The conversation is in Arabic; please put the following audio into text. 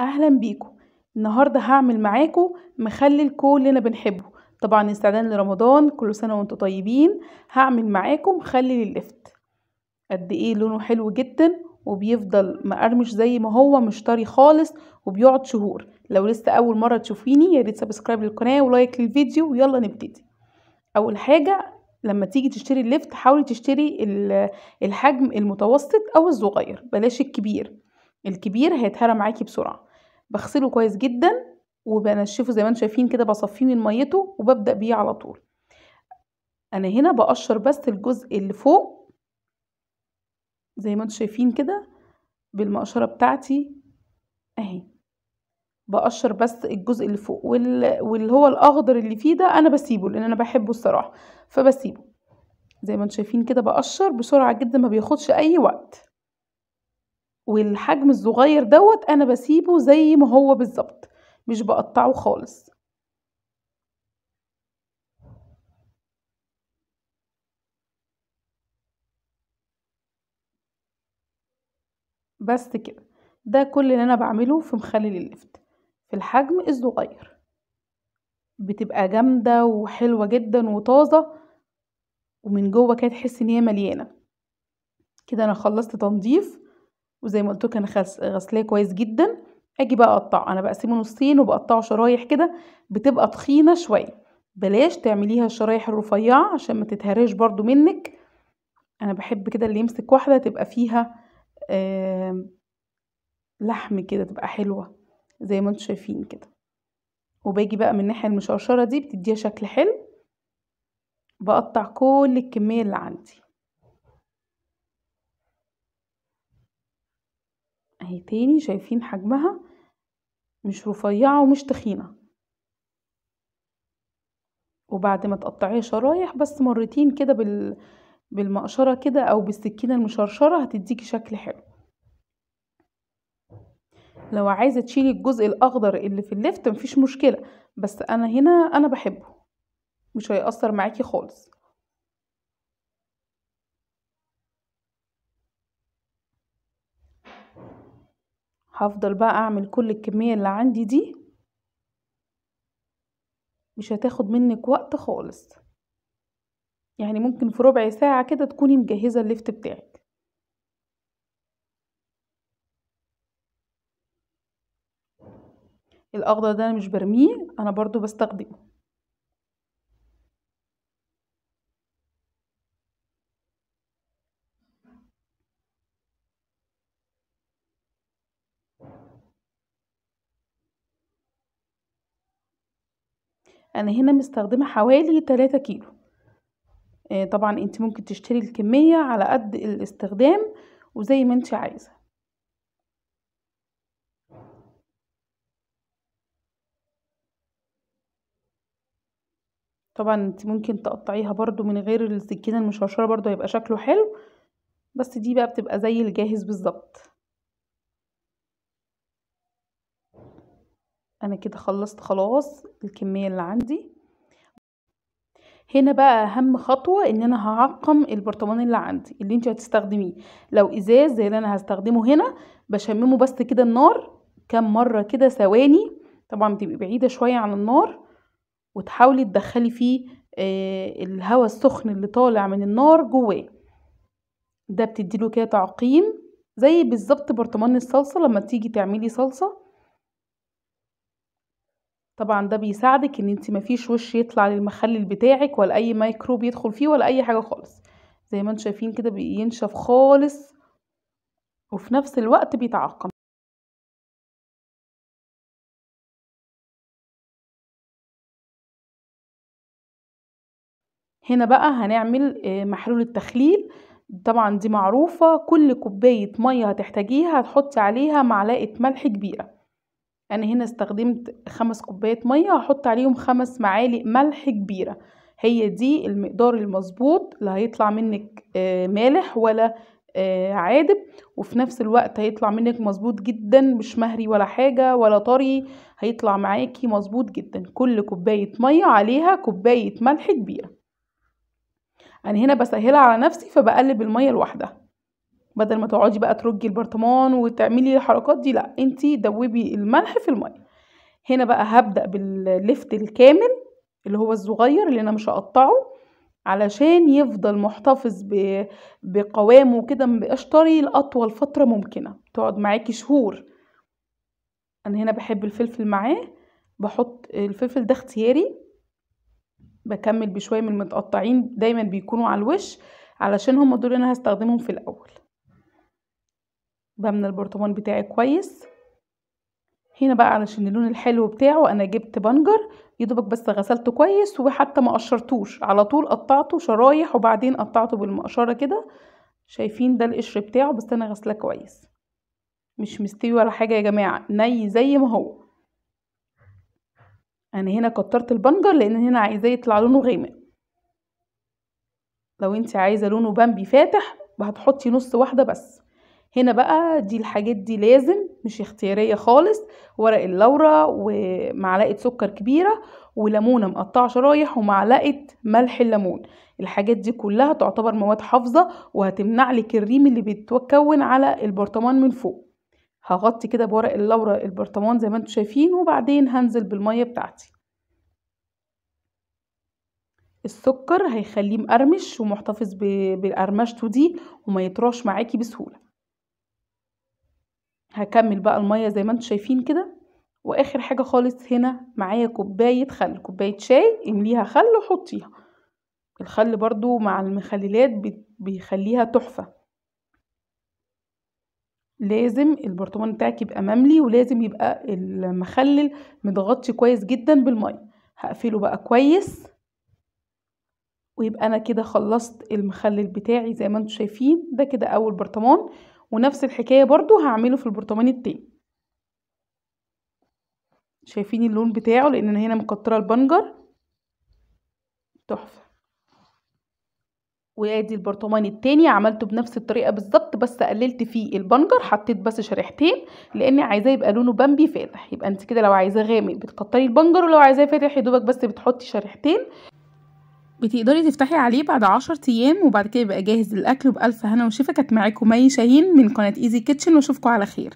اهلا بيكم النهارده هعمل معاكم مخلل كول اللي انا بنحبه طبعا استعدادا لرمضان كل سنه وانتم طيبين هعمل معاكم مخلل اللفت قد ايه لونه حلو جدا وبيفضل مقرمش زي ما هو مش طري خالص وبيقعد شهور لو لسه اول مره تشوفيني يا ريت سبسكرايب للقناه ولايك للفيديو ويلا نبتدي اول حاجه لما تيجي تشتري اللفت حاولي تشتري الحجم المتوسط او الصغير بلاش الكبير الكبير هيتهرى معاكي بسرعه بغسله كويس جدا وبنشفه زي ما انتم شايفين كده بصفيه من ميته وببدأ بيه على طول انا هنا بقشر بس الجزء اللي فوق زي ما انتم شايفين كده بالمقشرة بتاعتي اهي بقشر بس الجزء اللي فوق واللي هو الاخضر اللي فيه ده انا بسيبه لان انا بحبه الصراحة فبسيبه زي ما انتم شايفين كده بقشر بسرعة جدا ما بياخدش اي وقت والحجم الصغير دوت انا بسيبه زي ما هو بالظبط مش بقطعه خالص بس كده ده كل اللي انا بعمله في مخلل اللفت في الحجم الصغير بتبقى جامده وحلوه جدا وطازه ومن جوه كده تحس ان هي مليانه كده انا خلصت تنظيف وزي ما قلت لكم انا غسلاه كويس جدا اجي بقى اقطعه انا بقسمه نصين وبقطعه شرايح كده بتبقى تخينه شويه بلاش تعمليها الشرايح الرفيعه عشان ما تتهرش برضو منك انا بحب كده اللي يمسك واحده تبقى فيها لحم كده تبقى حلوه زي ما انتم شايفين كده وباجي بقى من الناحيه المشرشره دي بتديها شكل حلو بقطع كل الكميه اللي عندي اهي تاني شايفين حجمها مش رفيعة ومش تخينة وبعد ما تقطعيه شرايح بس مرتين كده بال... بالمقشرة كده او بالسكينة المشرشرة هتديكي شكل حلو لو عايزة تشيلي الجزء الاخضر اللي في اللفت مفيش مشكلة بس انا هنا انا بحبه مش هيأثر معاكي خالص هفضل بقى اعمل كل الكمية اللي عندي دي مش هتاخد منك وقت خالص يعني ممكن في ربع ساعة كده تكوني مجهزة اللفت بتاعك الاخضر ده انا مش برميه انا برضو بستخدمه انا هنا مستخدمه حوالي 3 كيلو آه، طبعا انت ممكن تشتري الكميه على قد الاستخدام وزي ما انت عايزه طبعا انت ممكن تقطعيها برضو من غير السكينه المشرشره برضو هيبقى شكله حلو بس دي بقى بتبقى زي الجاهز بالظبط انا كده خلصت خلاص الكمية اللي عندي هنا بقى اهم خطوة ان انا هعقم البرطمان اللي عندي اللي انت هتستخدميه لو ازاز زي اللي انا هستخدمه هنا بشممه بس كده النار كام مرة كده ثواني طبعا بتبقي بعيدة شوية عن النار وتحاولي تدخلي فيه آه الهواء السخن اللي طالع من النار جواه ده بتديله كده تعقيم زي بالظبط برطمان الصلصة لما تيجي تعملي صلصة طبعا ده بيساعدك ان انت مفيش وش يطلع للمخلل بتاعك ولا اي ميكروب يدخل فيه ولا اي حاجه خالص زي ما انتم شايفين كده بينشف خالص وفي نفس الوقت بيتعقم هنا بقى هنعمل آه، محلول التخليل طبعا دي معروفة كل كوباية مية هتحتاجيها هتحطي عليها معلقة ملح كبيرة انا هنا استخدمت خمس كوبايات ميه هحط عليهم خمس معالق ملح كبيره هي دي المقدار المظبوط لا هيطلع منك آه، مالح ولا آه، عادب وفي نفس الوقت هيطلع منك مظبوط جدا مش مهري ولا حاجه ولا طري هيطلع معاكي مظبوط جدا كل كوبايه ميه عليها كوبايه ملح كبيره انا هنا بسهلها على نفسي فبقلب الميه لوحدها بدل ما تقعدي بقى ترجي البرطمان وتعملي الحركات دي لا انتي دوبي الملح في الميه هنا بقى هبدأ باللفت الكامل اللي هو الصغير اللي انا مش هقطعه علشان يفضل محتفظ بقوامه كده مبقاش طري لاطول فتره ممكنه تقعد معاكي شهور انا هنا بحب الفلفل معاه بحط الفلفل ده اختياري بكمل بشويه من المتقطعين دايما بيكونوا على الوش علشان هم دول انا هستخدمهم في الاول بملى البرطمان بتاعي كويس هنا بقى علشان اللون الحلو بتاعه انا جبت بنجر يدوبك بس غسلته كويس وحتى ما قشرتوش على طول قطعته شرايح وبعدين قطعته بالمقشره كده شايفين ده القشر بتاعه بس انا غسلاه كويس مش مستوي ولا حاجه يا جماعه ني زي ما هو انا هنا كترت البنجر لان هنا عايزاه يطلع لونه غامق لو انت عايزه لونه بامبي فاتح هتحطي نص واحده بس هنا بقى دي الحاجات دي لازم مش اختيارية خالص ورق اللورة ومعلقة سكر كبيرة وليمونة مقطعة شرايح ومعلقة ملح الليمون الحاجات دي كلها تعتبر مواد حافظة وهتمنع لك الريم اللي بيتكون على البرطمان من فوق هغطي كده بورق اللورة البرطمان زي ما انتم شايفين وبعدين هنزل بالمية بتاعتي السكر هيخليه مقرمش ومحتفظ بقرمشته دي وما يطراش معاكي بسهوله هكمل بقى المية زي ما انتم شايفين كده واخر حاجة خالص هنا معايا كوباية خل كوباية شاي امليها خل وحطيها الخل برضو مع المخللات بيخليها تحفة لازم البرطمان بتاعك يبقى مملي ولازم يبقى المخلل متغطي كويس جدا بالمية هقفله بقى كويس ويبقى انا كده خلصت المخلل بتاعي زي ما انتم شايفين ده كده اول برطمان ونفس الحكاية برضو هعمله في البرطمان التاني شايفين اللون بتاعه لان انا هنا مكترة البنجر تحفة وادي البرطمان التاني عملته بنفس الطريقة بالظبط بس قللت فيه البنجر حطيت بس شريحتين لان عايزاه يبقى لونه بامبي فاتح يبقى انت كده لو عايزاه غامق بتقطري البنجر ولو عايزاه فاتح يدوبك بس بتحطي شريحتين بتقدري تفتحي عليه بعد عشر ايام وبعد كده يبقى جاهز للاكل وبالف هنا وشفا كانت معاكم مي شاهين من قناه ايزي كيتشن واشوفكم على خير